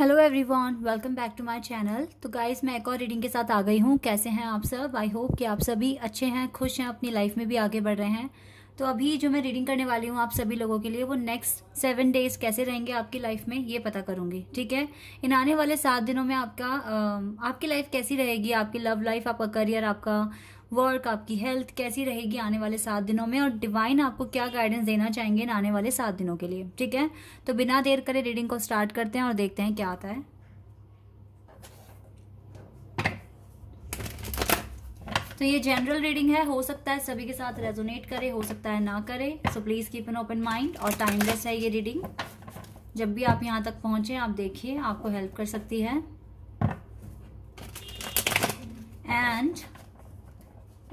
Hello everyone welcome back to my channel तो guys मैं एक और रीडिंग के साथ आ गई हूँ कैसे हैं आप सब आई होप कि आप सभी अच्छे हैं खुश हैं अपनी लाइफ में भी आगे बढ़ रहे हैं तो अभी जो मैं रीडिंग करने वाली हूँ आप सभी लोगों के लिए वो नेक्स्ट सेवन डेज कैसे रहेंगे आपकी लाइफ में ये पता करूँगी ठीक है इन आने वाले सात दिनों में आपका आपकी लाइफ कैसी रहेगी आपकी लव लाइफ आपका करियर आपका वर्क आपकी हेल्थ कैसी रहेगी आने वाले सात दिनों में और डिवाइन आपको क्या गाइडेंस देना चाहेंगे इन आने वाले सात दिनों के लिए ठीक है तो बिना देर करे रीडिंग को स्टार्ट करते हैं और देखते हैं क्या आता है तो ये जनरल रीडिंग है हो सकता है सभी के साथ रेजोनेट करे हो सकता है ना करे so please keep an open mind और टाइमलेस है ये रीडिंग जब भी आप यहाँ तक पहुंचे आप देखिए आपको हेल्प कर सकती है and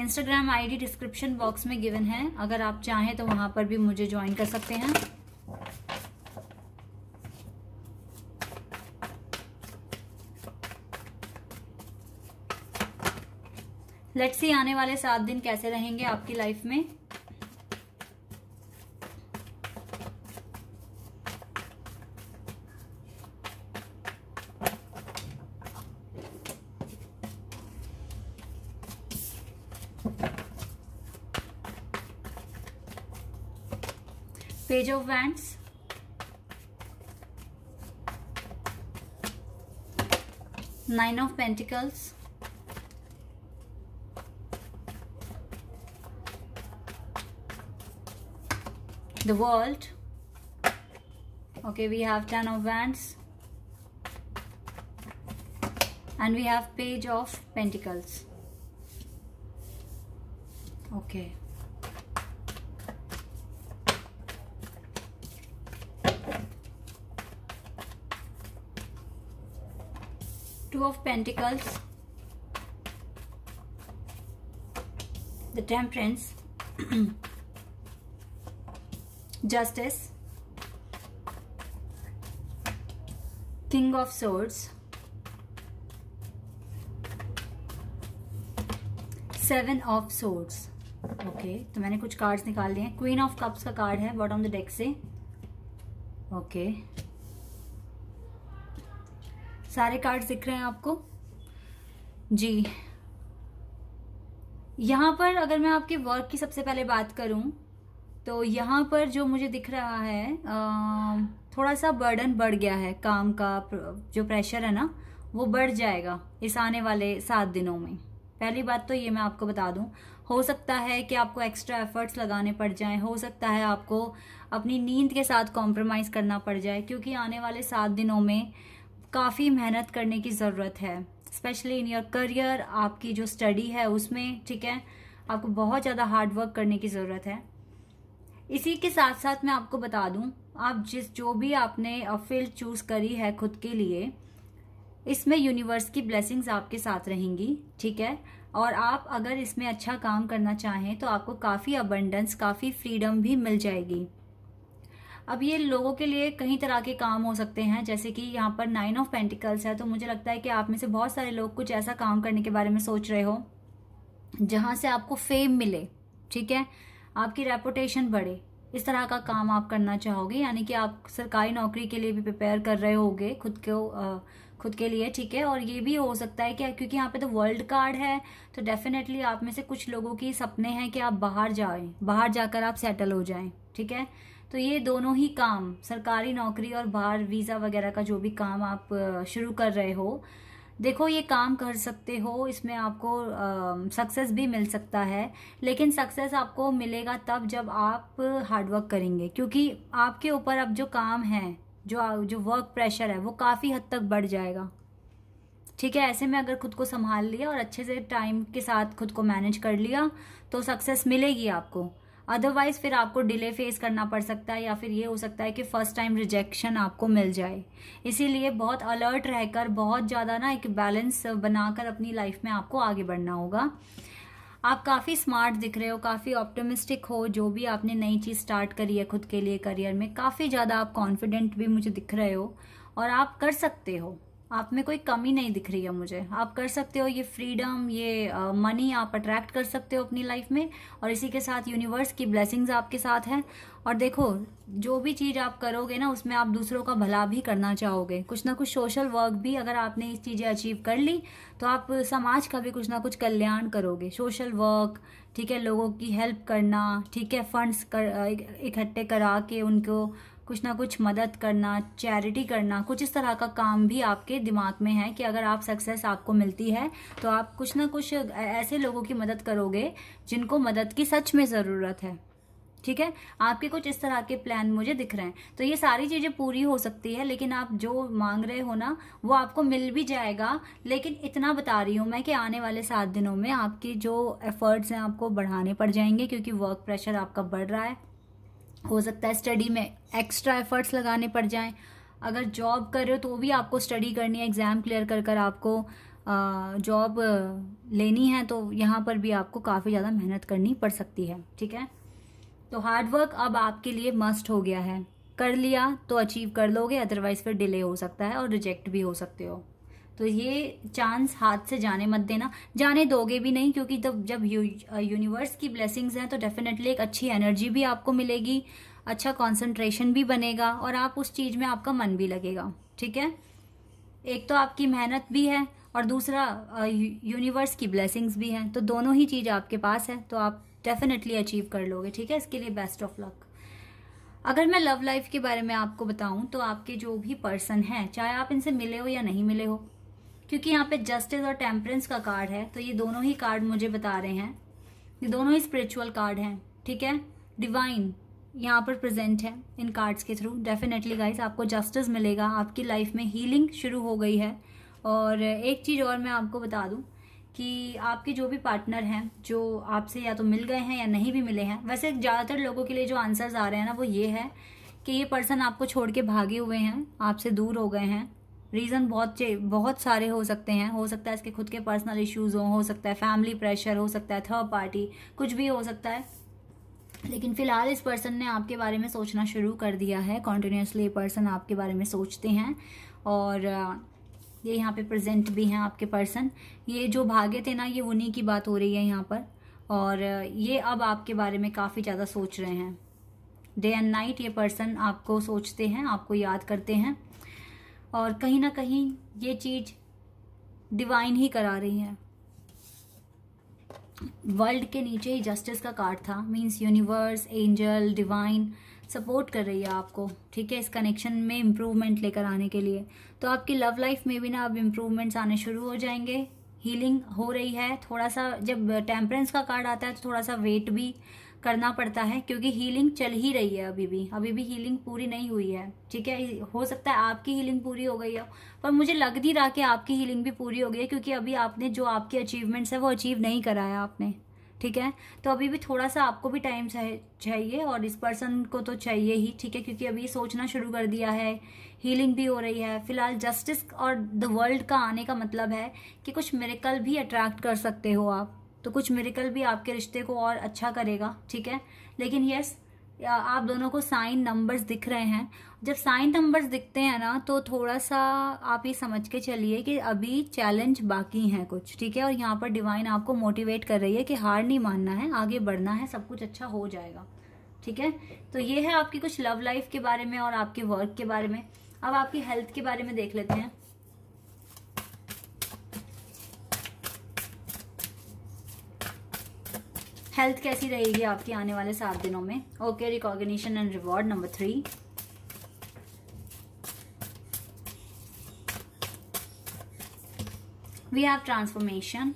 Instagram ID description box में गिवन है अगर आप चाहें तो वहां पर भी मुझे ज्वाइन कर सकते हैं लेट्स सी आने वाले सात दिन कैसे रहेंगे आपकी लाइफ में page of wands nine of pentacles the world okay we have ten of wands and we have page of pentacles okay two of pentacles the temperance justice king of swords seven of swords okay तो मैंने कुछ cards निकाल लिए हैं queen of cups का card है bottom the deck से okay okay. सारे कार्ड दिख रहे हैं आपको जी यहाँ पर अगर मैं आपके वर्क की सबसे पहले बात करूँ तो यहाँ पर जो मुझे दिख रहा है थोड़ा सा बर्डन बढ़ गया है काम का जो प्रेशर है ना वो बढ़ जाएगा इस आने वाले सात दिनों में पहली बात तो ये मैं आपको बता दूँ हो सकता है कि आपको एक्स्ट्रा एफर्ट्स लगाने पड़ जाएं हो सकता है आपको अपनी नींद के साथ कॉम्प्रोमाइज़ करना पड़ जाए क्योंकि आने वाले सात दिनों में काफ़ी मेहनत करने की ज़रूरत है स्पेशली इन योर करियर आपकी जो स्टडी है उसमें ठीक है आपको बहुत ज़्यादा हार्ड वर्क करने की ज़रूरत है इसी के साथ साथ मैं आपको बता दूं आप जिस जो भी आपने फील्ड चूज़ करी है खुद के लिए इसमें यूनिवर्स की ब्लेसिंग्स आपके साथ रहेंगी ठीक है और आप अगर इसमें अच्छा काम करना चाहें तो आपको काफ़ी अबंडेंस काफ़ी फ्रीडम भी मिल जाएगी अब ये लोगों के लिए कई तरह के काम हो सकते हैं जैसे कि यहाँ पर नाइन ऑफ पेंटिकल्स है तो मुझे लगता है कि आप में से बहुत सारे लोग कुछ ऐसा काम करने के बारे में सोच रहे हो जहां से आपको फेम मिले ठीक है आपकी रेपुटेशन बढ़े इस तरह का काम आप करना चाहोगे यानी कि आप सरकारी नौकरी के लिए भी प्रिपेयर कर रहे होगे खुद को खुद के लिए ठीक है और ये भी हो सकता है कि क्योंकि यहाँ पे तो वर्ल्ड कार्ड है तो डेफिनेटली आप में से कुछ लोगों की सपने हैं कि आप बाहर जाएं बाहर जाकर आप सेटल हो जाएं ठीक है तो ये दोनों ही काम सरकारी नौकरी और बाहर वीज़ा वगैरह का जो भी काम आप शुरू कर रहे हो देखो ये काम कर सकते हो इसमें आपको सक्सेस भी मिल सकता है लेकिन सक्सेस आपको मिलेगा तब जब आप हार्डवर्क करेंगे क्योंकि आपके ऊपर अब जो काम है जो जो वर्क प्रेशर है वो काफ़ी हद तक बढ़ जाएगा ठीक है ऐसे में अगर खुद को संभाल लिया और अच्छे से टाइम के साथ खुद को मैनेज कर लिया तो सक्सेस मिलेगी आपको अदरवाइज फिर आपको डिले फेस करना पड़ सकता है या फिर ये हो सकता है कि फर्स्ट टाइम रिजेक्शन आपको मिल जाए इसीलिए बहुत अलर्ट रहकर बहुत ज़्यादा ना एक बैलेंस बनाकर अपनी लाइफ में आपको आगे बढ़ना होगा आप काफ़ी स्मार्ट दिख रहे हो काफ़ी ऑप्टोमिस्टिक हो जो भी आपने नई चीज़ स्टार्ट करी है खुद के लिए करियर में काफ़ी ज़्यादा आप कॉन्फिडेंट भी मुझे दिख रहे हो और आप कर सकते हो आप में कोई कमी नहीं दिख रही है मुझे आप कर सकते हो ये फ्रीडम ये मनी uh, आप अट्रैक्ट कर सकते हो अपनी लाइफ में और इसी के साथ यूनिवर्स की ब्लेसिंग्स आपके साथ हैं और देखो जो भी चीज़ आप करोगे ना उसमें आप दूसरों का भला भी करना चाहोगे कुछ ना कुछ सोशल वर्क भी अगर आपने इस चीज़ें अचीव कर ली तो आप समाज का भी कुछ ना कुछ कल्याण करोगे सोशल वर्क ठीक है लोगों की हेल्प करना ठीक है फंड्स कर इकट्ठे करा के उनको कुछ ना कुछ मदद करना चैरिटी करना कुछ इस तरह का काम भी आपके दिमाग में है कि अगर आप सक्सेस आपको मिलती है तो आप कुछ ना कुछ ऐसे लोगों की मदद करोगे जिनको मदद की सच में ज़रूरत है ठीक है आपके कुछ इस तरह के प्लान मुझे दिख रहे हैं तो ये सारी चीज़ें पूरी हो सकती है लेकिन आप जो मांग रहे हो ना वो आपको मिल भी जाएगा लेकिन इतना बता रही हूँ मैं कि आने वाले सात दिनों में आपकी जो एफर्ट्स हैं आपको बढ़ाने पड़ जाएंगे क्योंकि वर्क प्रेशर आपका बढ़ रहा है हो सकता है स्टडी में एक्स्ट्रा एफर्ट्स लगाने पड़ जाए अगर जॉब कर रहे हो तो भी आपको स्टडी करनी है एग्ज़ाम क्लियर कर कर आपको जॉब लेनी है तो यहाँ पर भी आपको काफ़ी ज़्यादा मेहनत करनी पड़ सकती है ठीक है तो हार्डवर्क अब आपके लिए मस्ट हो गया है कर लिया तो अचीव कर लोगे अदरवाइज़ फिर डिले हो सकता है और रिजेक्ट भी हो सकते हो तो ये चांस हाथ से जाने मत देना जाने दोगे भी नहीं क्योंकि जब जब यू, यूनिवर्स की ब्लेसिंग्स हैं तो डेफिनेटली एक अच्छी एनर्जी भी आपको मिलेगी अच्छा कंसंट्रेशन भी बनेगा और आप उस चीज़ में आपका मन भी लगेगा ठीक है एक तो आपकी मेहनत भी है और दूसरा यूनिवर्स की ब्लेसिंग्स भी हैं तो दोनों ही चीज़ आपके पास है तो आप डेफिनेटली अचीव कर लोगे ठीक है इसके लिए बेस्ट ऑफ लक अगर मैं लव लाइफ के बारे में आपको बताऊं तो आपके जो भी पर्सन हैं चाहे आप इनसे मिले हो या नहीं मिले हो क्योंकि यहाँ पे जस्टिस और टेम्परेंस का कार्ड है तो ये दोनों ही कार्ड मुझे बता रहे हैं ये दोनों ही स्पिरिचुअल कार्ड हैं ठीक है डिवाइन यहाँ पर प्रेजेंट है इन कार्ड्स के थ्रू डेफिनेटली गाइस आपको जस्टिस मिलेगा आपकी लाइफ में हीलिंग शुरू हो गई है और एक चीज़ और मैं आपको बता दूँ कि आपके जो भी पार्टनर हैं जो आपसे या तो मिल गए हैं या नहीं भी मिले हैं वैसे ज़्यादातर लोगों के लिए जो आंसर्स आ रहे हैं ना वो ये है कि ये पर्सन आपको छोड़ के भागे हुए हैं आपसे दूर हो गए हैं रीज़न बहुत बहुत सारे हो सकते हैं हो सकता है इसके खुद के पर्सनल इश्यूज़ हों हो सकता है फैमिली प्रेशर हो सकता है थर्ड पार्टी कुछ भी हो सकता है लेकिन फिलहाल इस पर्सन ने आपके बारे में सोचना शुरू कर दिया है कॉन्टीन्यूसली ये पर्सन आपके बारे में सोचते हैं और ये यहाँ पे प्रेजेंट भी हैं आपके पर्सन ये जो भागे थे ना ये उन्हीं की बात हो रही है यहाँ पर और ये अब आपके बारे में काफ़ी ज़्यादा सोच रहे हैं डे एंड नाइट ये पर्सन आपको सोचते हैं आपको याद करते हैं और कहीं ना कहीं ये चीज़ डिवाइन ही करा रही है वर्ल्ड के नीचे ही जस्टिस का कार्ड था means universe angel divine support कर रही है आपको ठीक है इस कनेक्शन में इम्प्रूवमेंट लेकर आने के लिए तो आपकी लव लाइफ में भी ना अब इम्प्रूवमेंट्स आने शुरू हो जाएंगे हीलिंग हो रही है थोड़ा सा जब टेम्परेंस का कार्ड आता है तो थोड़ा सा वेट भी करना पड़ता है क्योंकि हीलिंग चल ही रही है अभी भी अभी भी हीलिंग पूरी नहीं हुई है ठीक है हो सकता है आपकी हीलिंग पूरी हो गई हो पर मुझे लग नहीं रहा कि आपकी हीलिंग भी पूरी हो गई है क्योंकि अभी आपने जो आपके अचीवमेंट्स है वो अचीव नहीं कराया आपने ठीक है तो अभी भी थोड़ा सा आपको भी टाइम चाहिए और इस पर्सन को तो चाहिए ही ठीक है क्योंकि अभी सोचना शुरू कर दिया है हीलिंग भी हो रही है फिलहाल जस्टिस और द वर्ल्ड का आने का मतलब है कि कुछ मेरिकल भी अट्रैक्ट कर सकते हो आप तो कुछ मेरिकल भी आपके रिश्ते को और अच्छा करेगा ठीक है लेकिन यस आप दोनों को साइन नंबर्स दिख रहे हैं जब साइन नंबर्स दिखते हैं ना तो थोड़ा सा आप ये समझ के चलिए कि अभी चैलेंज बाकी हैं कुछ ठीक है और यहाँ पर डिवाइन आपको मोटिवेट कर रही है कि हार नहीं मानना है आगे बढ़ना है सब कुछ अच्छा हो जाएगा ठीक है तो ये है आपकी कुछ लव लाइफ के बारे में और आपके वर्क के बारे में अब आपकी हेल्थ के बारे में देख लेते हैं हेल्थ कैसी रहेगी आपकी आने वाले सात दिनों में okay recognition and reward number three we have transformation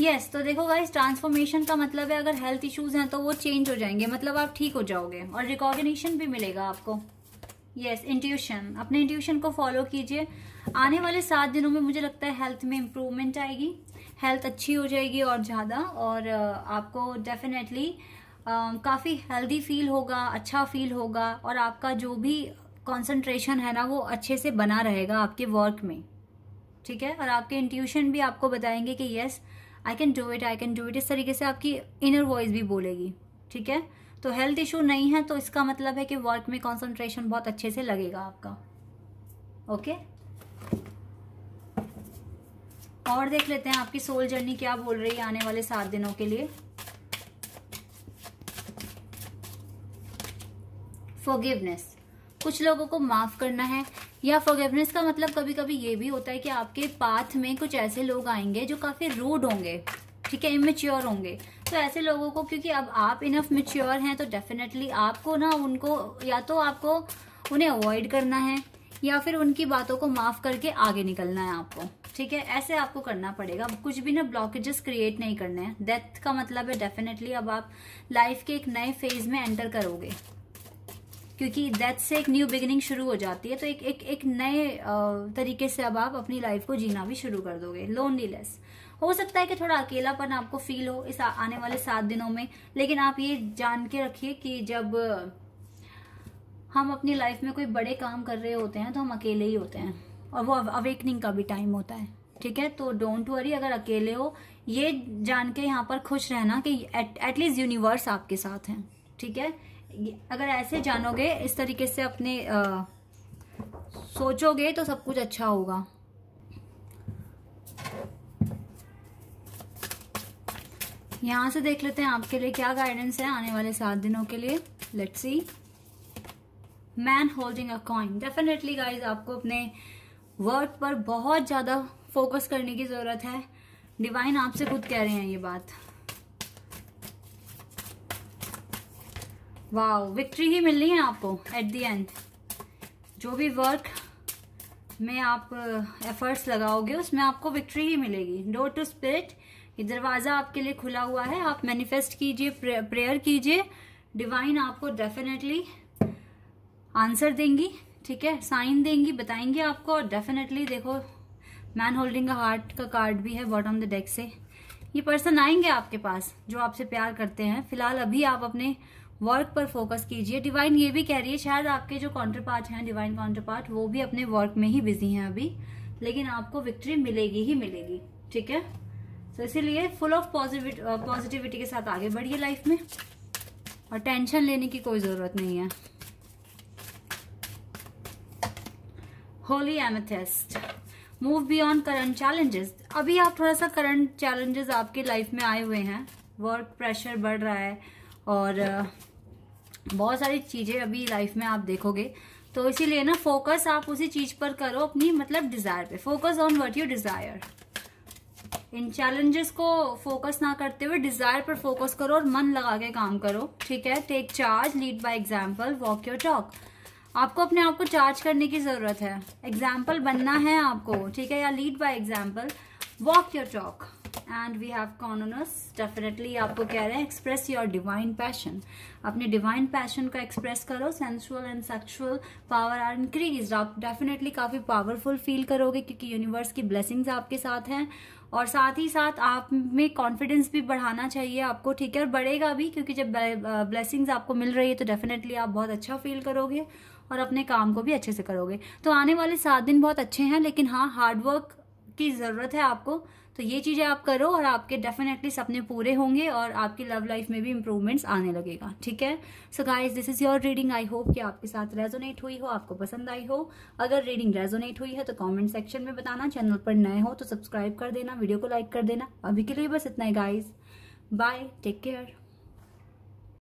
yes तो देखो गाइस ट्रांसफॉर्मेशन का मतलब है अगर हेल्थ इश्यूज हैं तो वो चेंज हो जाएंगे मतलब आप ठीक हो जाओगे और रिकॉग्निशन भी मिलेगा आपको यस इंट्यूशन अपने इंट्यूशन को फॉलो कीजिए आने वाले सात दिनों में मुझे लगता है हेल्थ में इम्प्रूवमेंट आएगी हेल्थ अच्छी हो जाएगी और ज़्यादा और आपको डेफिनेटली काफ़ी हेल्दी फील होगा अच्छा फील होगा और आपका जो भी कंसंट्रेशन है ना वो अच्छे से बना रहेगा आपके वर्क में ठीक है और आपके इंट्यूशन भी आपको बताएंगे कि yes I can do it I can do it इस तरीके से आपकी इनर वॉइस भी बोलेगी ठीक है तो हेल्थ इशू नहीं है तो इसका मतलब है कि वर्क में कॉन्सेंट्रेशन बहुत अच्छे से लगेगा आपका ओके okay? और देख लेते हैं आपकी सोल जर्नी क्या बोल रही है आने वाले सात दिनों के लिए फोगिवनेस कुछ लोगों को माफ करना है या फोगिवनेस का मतलब कभी कभी ये भी होता है कि आपके पाथ में कुछ ऐसे लोग आएंगे जो काफी रूड होंगे ठीक है इमेच्योर होंगे तो ऐसे लोगों को क्योंकि अब आप इनफ मेच्योर हैं तो डेफिनेटली आपको ना उनको या तो आपको उन्हें अवॉइड करना है या फिर उनकी बातों को माफ करके आगे निकलना है आपको ठीक है ऐसे आपको करना पड़ेगा कुछ भी ना ब्लॉकेजेस क्रिएट नहीं करने हैं डेथ का मतलब है डेफिनेटली अब आप लाइफ के एक नए फेज में एंटर करोगे क्योंकि डेथ से एक न्यू बिगिनिंग शुरू हो जाती है तो एक एक एक नए तरीके से अब आप अपनी लाइफ को जीना भी शुरू कर दोगे लोनलीनेस हो सकता है कि थोड़ा अकेलापन आपको फील हो इस आने वाले सात दिनों में लेकिन आप ये जान के रखिए कि जब हम अपनी लाइफ में कोई बड़े काम कर रहे होते हैं तो हम अकेले ही होते हैं और वो अवेकनिंग का भी टाइम होता है ठीक है तो डोंट वरी अगर अकेले हो ये जान के यहाँ पर खुश रहना कि एटलीस्ट यूनिवर्स आपके साथ हैं ठीक है अगर ऐसे जानोगे इस तरीके से अपने आ, सोचोगे तो सब कुछ अच्छा होगा यहां से देख लेते हैं आपके लिए क्या गाइडेंस है आने वाले सात दिनों के लिए let's see man holding a coin definitely guys आपको अपने वर्क पर बहुत ज़्यादा फोकस करने की ज़रूरत है डिवाइन आपसे खुद कह रहे हैं ये बात वाह विक्ट्री ही मिलनी है आपको एट द एंड जो भी वर्क में आप एफर्ट्स uh, लगाओगे उसमें आपको विक्ट्री ही मिलेगी डोर टू स्पिरिट ये दरवाज़ा आपके लिए खुला हुआ है आप मैनिफेस्ट कीजिए प्रेयर कीजिए डिवाइन आपको डेफिनेटली आंसर देंगी ठीक है साइन देंगी बताएंगे आपको और डेफिनेटली देखो मैन होल्डिंग हार्ट का कार्ड भी है बॉटम द डेक से ये पर्सन आएंगे आपके पास जो आपसे प्यार करते हैं फिलहाल अभी आप अपने वर्क पर फोकस कीजिए डिवाइन ये भी कह रही है शायद आपके जो काउंटर पार्ट हैं डिवाइन काउंटर पार्ट वो भी अपने वर्क में ही बिजी हैं अभी लेकिन आपको विक्ट्री मिलेगी ही मिलेगी ठीक है तो इसीलिए फुल ऑफ पॉजिटिविटी के साथ आगे बढ़िए लाइफ में और टेंशन लेने की कोई ज़रूरत नहीं है holy amethyst move beyond current challenges अभी आप थोड़ा सा करंट चैलेंजेस आपके लाइफ में आए हुए हैं वर्क प्रेशर बढ़ रहा है और बहुत सारी चीज़ें अभी लाइफ में आप देखोगे तो इसीलिए ना फोकस आप उसी चीज़ पर करो अपनी मतलब डिज़ायर पे focus on what you desire इन चैलेंजेस को फोकस ना करते हुए डिजायर पर फोकस करो और मन लगा के काम करो ठीक है take charge lead by example walk your talk आपको अपने आप को चार्ज करने की ज़रूरत है एग्जाम्पल बनना है आपको ठीक है या lead by example walk your talk and we have कॉनोनस डेफिनेटली आपको कह रहे हैं एक्सप्रेस योर डिवाइन पैशन अपने डिवाइन पैशन को एक्सप्रेस करो sensual and sexual power are increase आप डेफिनेटली काफ़ी पावरफुल फील करोगे क्योंकि यूनिवर्स की ब्लेसिंग्स आपके साथ हैं और साथ ही साथ आप में कॉन्फिडेंस भी बढ़ाना चाहिए आपको ठीक है और बढ़ेगा भी क्योंकि जब ब्लेसिंग्स आपको मिल रही है तो डेफिनेटली आप बहुत अच्छा फील करोगे और अपने काम को भी अच्छे से करोगे तो आने वाले सात दिन बहुत अच्छे हैं लेकिन हाँ हार्डवर्क की ज़रूरत है आपको तो ये चीज़ें आप करो और आपके डेफिनेटली सपने पूरे होंगे और आपकी लव लाइफ में भी इम्प्रूवमेंट्स आने लगेगा ठीक है so guys this is your reading I hope कि आपके साथ रेजोनेट हुई हो आपको पसंद आई हो अगर रीडिंग रेजोनेट हुई है तो कमेंट सेक्शन में बताना चैनल पर नए हो तो सब्सक्राइब कर देना वीडियो को लाइक कर देना अभी के लिए बस इतना ही गाइज बाय टेक केयर